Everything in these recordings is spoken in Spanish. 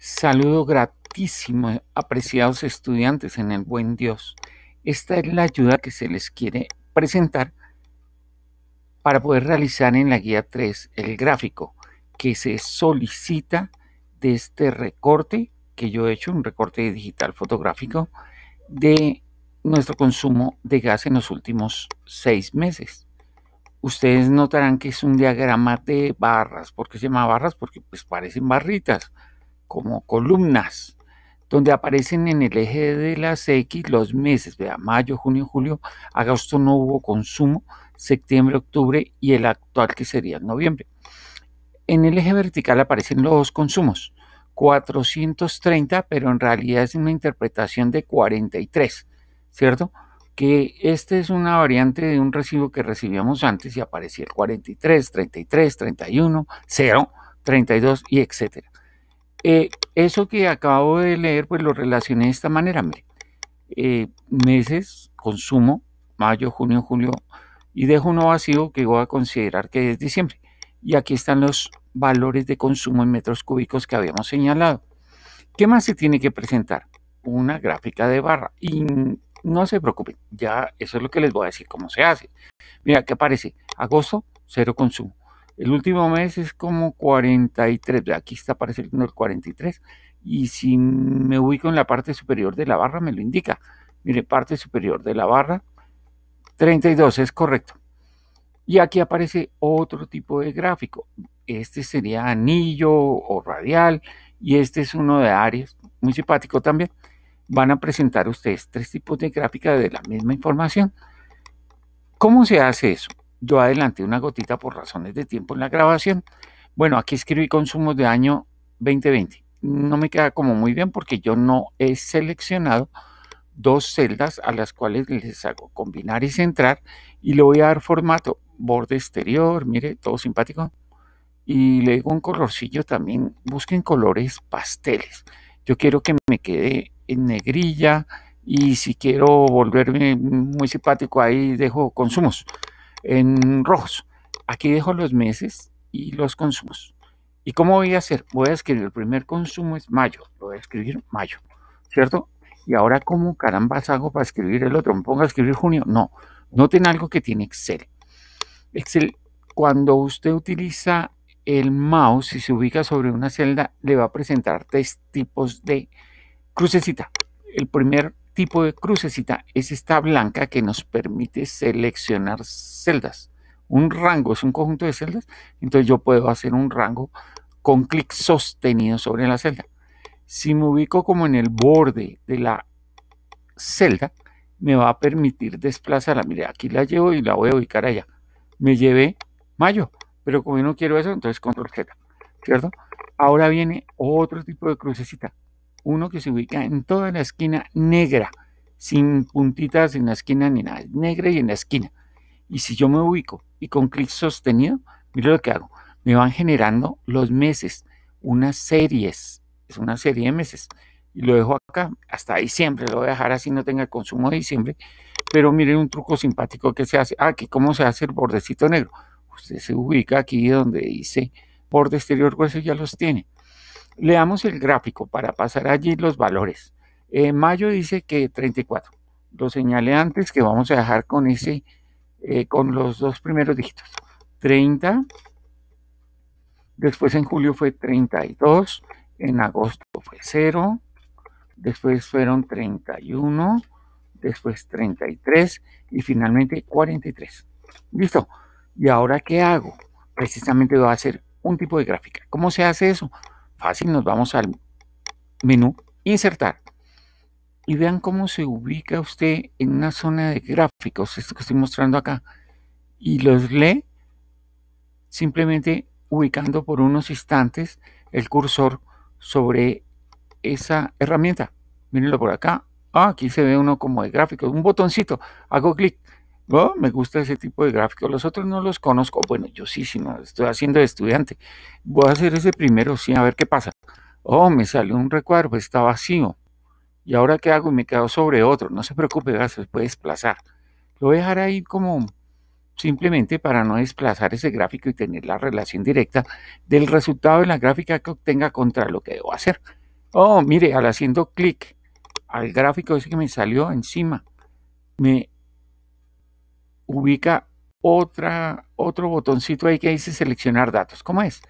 Saludo gratísimo, apreciados estudiantes en el buen Dios. Esta es la ayuda que se les quiere presentar para poder realizar en la guía 3 el gráfico que se solicita de este recorte que yo he hecho, un recorte digital fotográfico de nuestro consumo de gas en los últimos seis meses. Ustedes notarán que es un diagrama de barras. ¿Por qué se llama barras? Porque pues parecen barritas como columnas, donde aparecen en el eje de las X los meses, vea, mayo, junio, julio, agosto no hubo consumo, septiembre, octubre y el actual que sería noviembre. En el eje vertical aparecen los consumos, 430, pero en realidad es una interpretación de 43, ¿cierto? Que esta es una variante de un recibo que recibíamos antes y aparecía el 43, 33, 31, 0, 32 y etcétera. Eh, eso que acabo de leer, pues lo relacioné de esta manera. Eh, meses, consumo, mayo, junio, julio, y dejo uno vacío que voy a considerar que es diciembre. Y aquí están los valores de consumo en metros cúbicos que habíamos señalado. ¿Qué más se tiene que presentar? Una gráfica de barra. Y no se preocupen, ya eso es lo que les voy a decir cómo se hace. Mira, ¿qué aparece? Agosto, cero consumo. El último mes es como 43, aquí está apareciendo el 43, y si me ubico en la parte superior de la barra me lo indica. Mire, parte superior de la barra, 32, es correcto. Y aquí aparece otro tipo de gráfico. Este sería anillo o radial y este es uno de áreas, muy simpático también. Van a presentar ustedes tres tipos de gráfica de la misma información. ¿Cómo se hace eso? Yo adelanté una gotita por razones de tiempo en la grabación. Bueno, aquí escribí consumos de año 2020. No me queda como muy bien porque yo no he seleccionado dos celdas a las cuales les hago combinar y centrar y le voy a dar formato borde exterior, mire, todo simpático. Y le digo un colorcillo también, busquen colores pasteles. Yo quiero que me quede en negrilla y si quiero volverme muy simpático ahí dejo consumos en rojos. Aquí dejo los meses y los consumos. ¿Y cómo voy a hacer? Voy a escribir el primer consumo es mayo. voy a escribir mayo, ¿cierto? Y ahora, ¿cómo carambas hago para escribir el otro? ¿Me pongo a escribir junio? No. Noten algo que tiene Excel. Excel, cuando usted utiliza el mouse y se ubica sobre una celda, le va a presentar tres tipos de crucecita. El primer tipo de crucecita es esta blanca que nos permite seleccionar celdas. Un rango es un conjunto de celdas, entonces yo puedo hacer un rango con clic sostenido sobre la celda. Si me ubico como en el borde de la celda, me va a permitir desplazarla. Mire, aquí la llevo y la voy a ubicar allá. Me llevé mayo, pero como yo no quiero eso, entonces control Z, ¿cierto? Ahora viene otro tipo de crucecita, uno que se ubica en toda la esquina negra, sin puntitas en la esquina ni nada, negra y en la esquina. Y si yo me ubico y con clic sostenido, mire lo que hago. Me van generando los meses, unas series, es una serie de meses. Y lo dejo acá hasta diciembre, lo voy a dejar así, no tenga consumo de diciembre. Pero miren un truco simpático que se hace. Ah, que cómo se hace el bordecito negro. Usted se ubica aquí donde dice borde exterior, grueso ya los tiene. Leamos el gráfico para pasar allí los valores. en eh, mayo dice que 34. Lo señalé antes que vamos a dejar con ese, eh, con los dos primeros dígitos. 30. Después en julio fue 32. En agosto fue 0. Después fueron 31. Después 33. Y finalmente 43. Listo. ¿Y ahora qué hago? Precisamente va a hacer un tipo de gráfica. ¿Cómo se hace eso? Fácil, nos vamos al menú insertar. Y vean cómo se ubica usted en una zona de gráficos, esto que estoy mostrando acá. Y los lee simplemente ubicando por unos instantes el cursor sobre esa herramienta. Mírenlo por acá. Ah, aquí se ve uno como de gráficos. Un botoncito. Hago clic Oh, Me gusta ese tipo de gráfico. Los otros no los conozco. Bueno, yo sí, si no estoy haciendo de estudiante. Voy a hacer ese primero, sí, a ver qué pasa. Oh, me salió un recuadro, pues, está vacío. ¿Y ahora qué hago? me quedo sobre otro. No se preocupe, se puede desplazar. Lo voy a dejar ahí como simplemente para no desplazar ese gráfico y tener la relación directa del resultado de la gráfica que obtenga contra lo que debo hacer. Oh, mire, al haciendo clic al gráfico ese que me salió encima, me ubica otra, otro botoncito ahí que dice seleccionar datos. ¿Cómo es?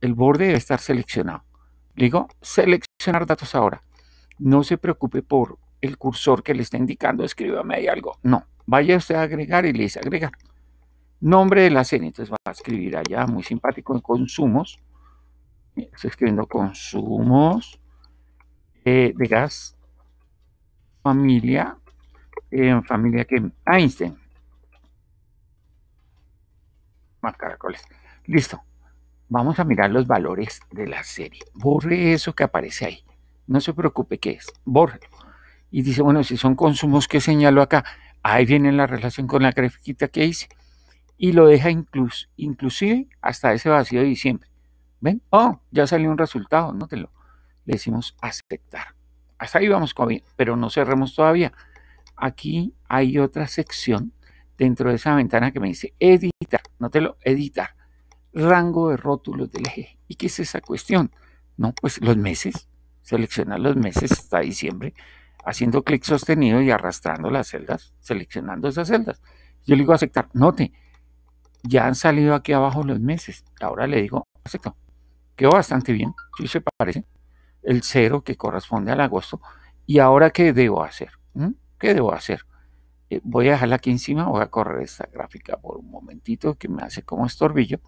El borde debe estar seleccionado. Le digo seleccionar datos ahora. No se preocupe por el cursor que le está indicando, escríbame ahí algo. No, vaya usted a agregar y le dice agregar. Nombre de la serie, entonces va a escribir allá, muy simpático, en consumos. Estoy escribiendo consumos eh, de gas, familia, en familia que Einstein más caracoles. Listo. Vamos a mirar los valores de la serie. Borre eso que aparece ahí. No se preocupe qué es. Borre. Y dice, bueno, si son consumos que señalo acá, ahí viene la relación con la grafiquita que hice. Y lo deja incluso, inclusive hasta ese vacío de diciembre. ¿Ven? Oh, ya salió un resultado. Nótelo. Le decimos aceptar. Hasta ahí vamos con bien, pero no cerremos todavía. Aquí hay otra sección dentro de esa ventana que me dice editar, notelo, editar, rango de rótulos del eje. ¿Y qué es esa cuestión? No, pues los meses, seleccionar los meses hasta diciembre, haciendo clic sostenido y arrastrando las celdas, seleccionando esas celdas. Yo le digo aceptar, note, ya han salido aquí abajo los meses. Ahora le digo acepto. Quedó bastante bien, si se parece. El cero que corresponde al agosto. ¿Y ahora qué debo hacer? ¿Mm? ¿Qué debo hacer? Eh, voy a dejarla aquí encima, voy a correr esta gráfica por un momentito que me hace como estorbillo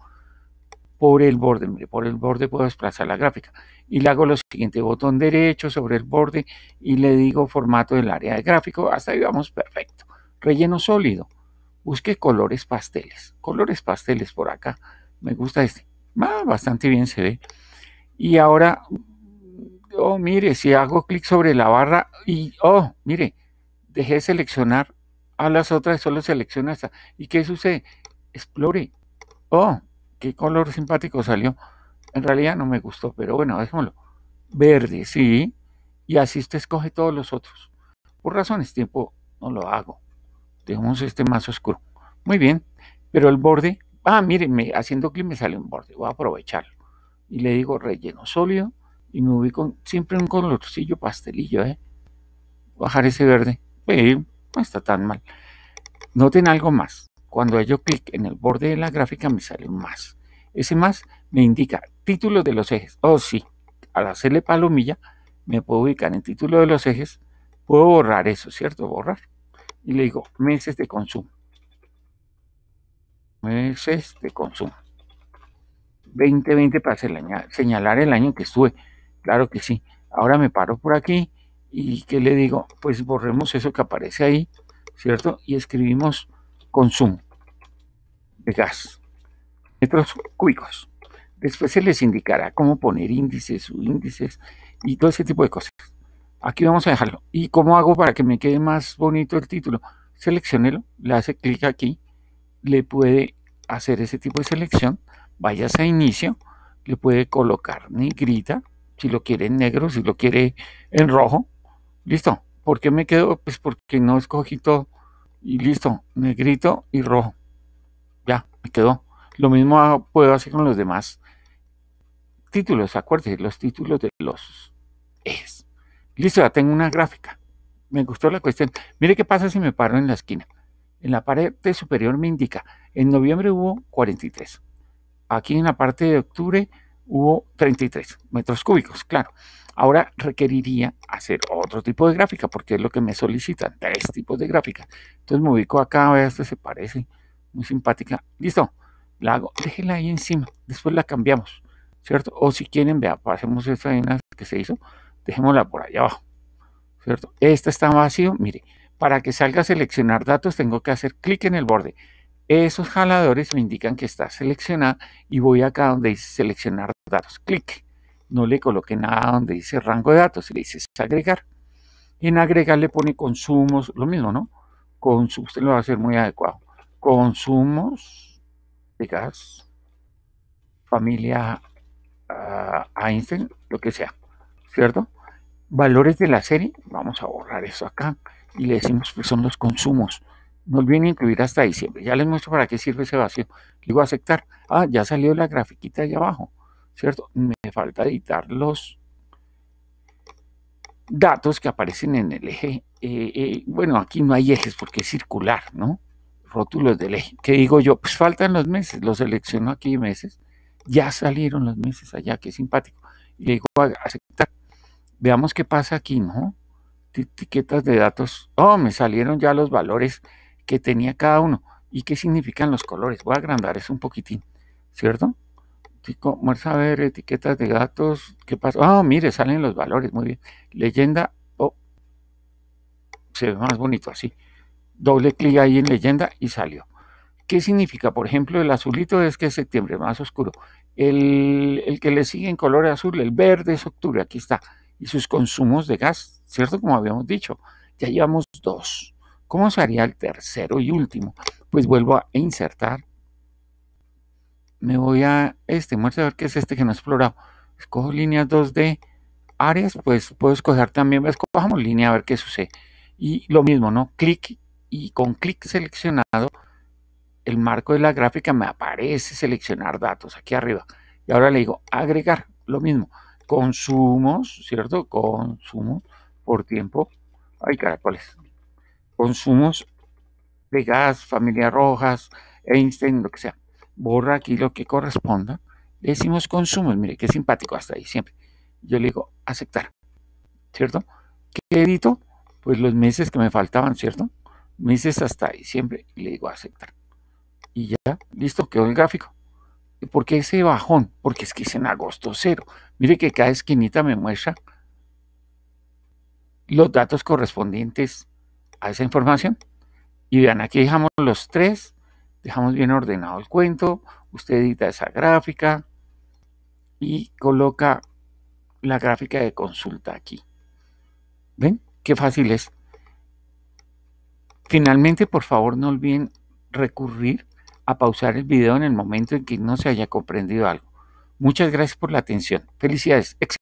por el borde, mire, por el borde puedo desplazar la gráfica y le hago lo siguiente, botón derecho sobre el borde y le digo formato del área de gráfico, hasta ahí vamos perfecto, relleno sólido, busque colores pasteles, colores pasteles por acá, me gusta este, bastante bien se ve y ahora, oh mire, si hago clic sobre la barra y, oh mire, dejé de seleccionar a las otras solo selecciona esta. ¿Y qué sucede? Explore. Oh, qué color simpático salió. En realidad no me gustó, pero bueno, déjémoslo. Verde, sí. Y así usted escoge todos los otros. Por razones tiempo no lo hago. Dejemos este más oscuro. Muy bien, pero el borde, ah, miren, haciendo clic me sale un borde, voy a aprovecharlo. Y le digo relleno sólido y me ubico siempre en un colorcillo pastelillo, ¿eh? Bajar ese verde no está tan mal. Noten algo más. Cuando yo clic en el borde de la gráfica me sale un más. Ese más me indica título de los ejes. Oh, sí, al hacerle palomilla me puedo ubicar en título de los ejes. Puedo borrar eso, ¿cierto? Borrar. Y le digo meses de consumo. Meses de consumo. 2020 para señalar el año que estuve. Claro que sí. Ahora me paro por aquí ¿Y qué le digo? Pues borremos eso que aparece ahí, ¿cierto? Y escribimos consumo de gas, metros cúbicos. Después se les indicará cómo poner índices, subíndices y todo ese tipo de cosas. Aquí vamos a dejarlo. ¿Y cómo hago para que me quede más bonito el título? Seleccionelo, le hace clic aquí, le puede hacer ese tipo de selección, vayas a inicio, le puede colocar negrita, si lo quiere en negro, si lo quiere en rojo, Listo. ¿Por qué me quedo? Pues porque no escogí todo. Y listo, negrito y rojo. Ya, me quedó. Lo mismo puedo hacer con los demás títulos, acuérdense, los títulos de los Es. Listo, ya tengo una gráfica. Me gustó la cuestión. Mire qué pasa si me paro en la esquina. En la parte superior me indica, en noviembre hubo 43. Aquí en la parte de octubre hubo 33 metros cúbicos, claro. Ahora requeriría hacer otro tipo de gráfica, porque es lo que me solicitan, tres tipos de gráfica. Entonces me ubico acá, vea, esto se parece, muy simpática. Listo, la hago, déjela ahí encima, después la cambiamos, ¿cierto? O si quieren, vea, pasemos esta que se hizo, dejémosla por allá abajo, ¿cierto? Esta está vacío, mire, para que salga a seleccionar datos tengo que hacer clic en el borde. Esos jaladores me indican que está seleccionada y voy acá donde dice seleccionar datos. Clic no le coloque nada donde dice rango de datos, le dices agregar. Y en agregar le pone consumos, lo mismo, ¿no? Consumos usted lo va a hacer muy adecuado. Consumos de gas, familia ah, Einstein, lo que sea, ¿cierto? Valores de la serie, vamos a borrar eso acá y le decimos que pues, son los consumos. No olviden incluir hasta diciembre. Ya les muestro para qué sirve ese vacío. Le digo aceptar. Ah, ya salió la grafiquita de abajo. ¿cierto? Me falta editar los datos que aparecen en el eje. Eh, eh, bueno, aquí no hay ejes porque es circular, ¿no? Rótulos del eje. ¿Qué digo yo? Pues faltan los meses, los selecciono aquí meses. Ya salieron los meses allá, qué simpático. Y le digo a aceptar. Veamos qué pasa aquí, ¿no? Etiquetas de datos. Oh, me salieron ya los valores que tenía cada uno. ¿Y qué significan los colores? Voy a agrandar eso un poquitín, ¿cierto? vamos a ver etiquetas de gatos. ¿Qué pasa? Ah, mire, salen los valores, muy bien. Leyenda, oh, se ve más bonito así. Doble clic ahí en leyenda y salió. ¿Qué significa? Por ejemplo, el azulito es que es septiembre, más oscuro. El, el, que le sigue en color azul, el verde es octubre, aquí está. Y sus consumos de gas, ¿cierto? Como habíamos dicho, ya llevamos dos. ¿Cómo sería el tercero y último? Pues vuelvo a insertar me voy a este a ver qué es este que no he explorado. Escojo líneas 2D, áreas, pues puedo escoger también, escojamos línea a ver qué sucede. Y lo mismo, ¿no? Clic y con clic seleccionado, el marco de la gráfica me aparece seleccionar datos aquí arriba. Y ahora le digo agregar, lo mismo, consumos, ¿cierto? consumo por tiempo. Ay, caracoles. Consumos de gas, familia rojas, Einstein, lo que sea borra aquí lo que corresponda, le decimos consumos, mire, qué simpático hasta ahí siempre. Yo le digo aceptar, ¿cierto? ¿Qué edito? Pues los meses que me faltaban, ¿cierto? Meses hasta ahí siempre, le digo aceptar. Y ya, listo, quedó el gráfico. ¿Y por qué ese bajón? Porque es que es en agosto cero. Mire que cada esquinita me muestra los datos correspondientes a esa información. Y vean, aquí dejamos los tres dejamos bien ordenado el cuento, usted edita esa gráfica y coloca la gráfica de consulta aquí. ¿Ven? Qué fácil es. Finalmente, por favor, no olviden recurrir a pausar el video en el momento en que no se haya comprendido algo. Muchas gracias por la atención. Felicidades.